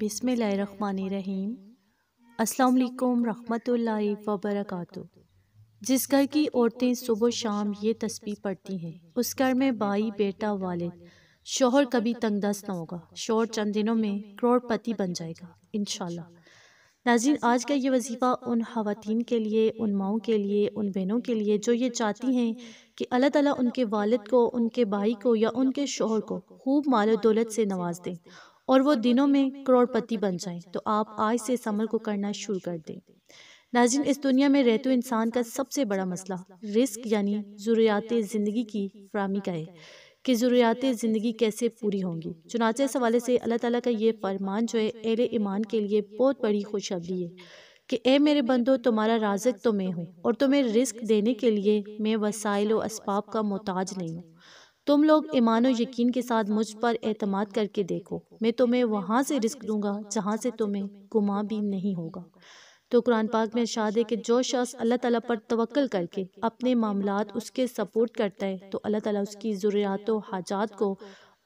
बिसमीम अल्लाम रहमतुल्लाह व जिस घर की औरतें सुबह शाम ये तस्वीर पढ़ती हैं उस घर में भाई बेटा वालिद शोहर कभी तंगदस्त ना होगा शोहर चंद दिनों में करोड़पति बन जाएगा इन नाजिन आज का ये वजीफ़ा उन खातन के लिए उन माओं के लिए उन बहनों के लिए जो ये चाहती हैं कि अल्लाह ताला उनके वालिद को उनके भाई को या उनके शोहर को खूब माल दौलत से नवाज दें और वो दिनों में करोड़पति बन जाएं तो आप आज से इस अमल को करना शुरू कर दें नाजिन इस दुनिया में रहते इंसान का सबसे बड़ा मसला रिस्क यानी ज़रूरियात ज़िंदगी की फ्रामी का है कि ज़रूरियात ज़िंदगी कैसे पूरी होंगी चुनाचे इस हवाले से अल्लाह ताला का ये फरमान जो है अहल ईमान के लिए बहुत बड़ी खुशखबरी है कि ए मेरे बंदो तुम्हारा राजक तो मैं हूँ और तुम्हें रिस्क देने के लिए मैं वसाइल व इसबाब का मोहताज नहीं हूँ तुम लोग ईमान यकीन के साथ मुझ पर एतमाद करके देखो मैं तुम्हें वहाँ से रिस्क दूंगा जहाँ से तुम्हें गुमा भी नहीं होगा तो कुरान पाक में इर्शाद है कि जो शख्स अल्लाह ताला पर तवक्ल करके अपने मामला उसके सपोर्ट करता है तो अल्लाह ताला उसकी ज़रूरियात हाजात को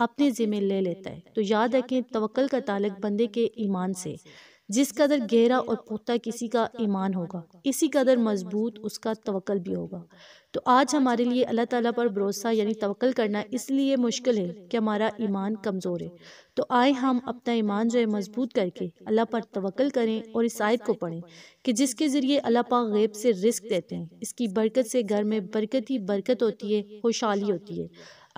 अपने ज़िम्मे ले लेता है तो याद रखें तवक्ल का ताल्लक बंदे के ईमान से जिस कदर गहरा और पुख्ता किसी का ईमान होगा इसी कदर मजबूत उसका तवक्ल भी होगा तो आज तो हमारे लिए अल्लाह ताला पर भरोसा यानी तवक्ल करना इसलिए मुश्किल है कि हमारा ईमान कमज़ोर है तो आए हम अपना ईमान जो है मजबूत करके अल्लाह पर तवक्ल करें और इस आयत को पढ़ें कि जिसके ज़रिए अल्लाह पाक गैब से रिस्क देते हैं इसकी बरकत से घर में बरकत ही बरकत होती है खुशहाली होती है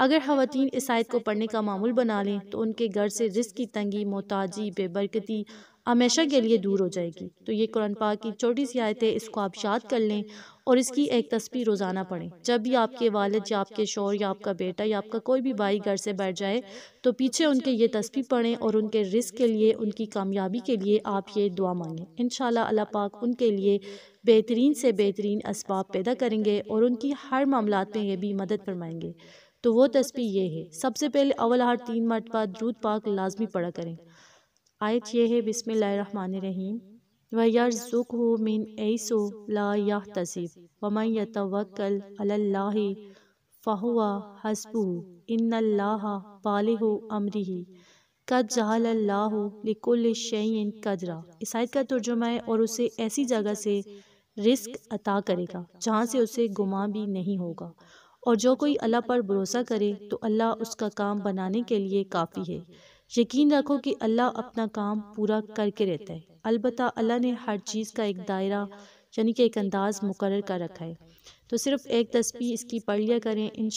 अगर खातन इस आयत को पढ़ने का मामूल बना लें तो उनके घर से रिस्क की तंगी मोहताजी बेबरकती हमेशा के लिए दूर हो जाएगी तो ये कुरान पाक की छोटी सी आयत है इसको आप याद कर लें और इसकी एक तस्वीर रोज़ाना पढ़ें जब भी आपके वालद या आपके शोर या आपका बेटा या आपका कोई भी भाई घर से बैठ जाए तो पीछे उनके ये तस्वीर पढ़ें और उनके रिस्क के लिए उनकी कामयाबी के लिए आप ये दुआ मांगें इन अल्लाह पाक उनके लिए बेहतरीन से बेहतरीन इसबाब पैदा करेंगे और उनकी हर मामला में ये भी मदद फरमाएंगे तो वो तस्वीर ये है सबसे पहले अवल हर तीन मरतबा द्रूद पाक लाजमी पढ़ा करें आयत यह है रहीम व यार ज़ुक हो मिन ऐसो ला या तसीब वमन तवक्ल अल्लाह फ़ाहुआ हसबू इन अल्लाह पाल अमरी कद जहाल अल्लाह लिकुल शैन कदरा इस का तर्जुमा है और उसे ऐसी जगह से रिस्क अता करेगा जहाँ से उसे गुमा भी नहीं होगा और जो कोई अल्लाह पर भरोसा करे तो अल्लाह उसका काम बनाने के लिए काफ़ी है यकीन रखो कि अल्लाह अपना काम पूरा करके रहता है अलबत् अल्लाह ने हर चीज़ का एक दायरा यानी कि एक अंदाज़ मुकर कर रखा है तो सिर्फ एक तस्वीर इसकी पढ़ लिया करें इन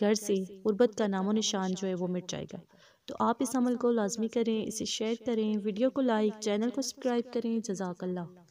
घर से गुरबत का नामो निशान जो है वो मिट जाएगा तो आप इस अमल को लाजमी करें इसे शेयर करें वीडियो को लाइक चैनल को सब्सक्राइब करें जजाकल्ला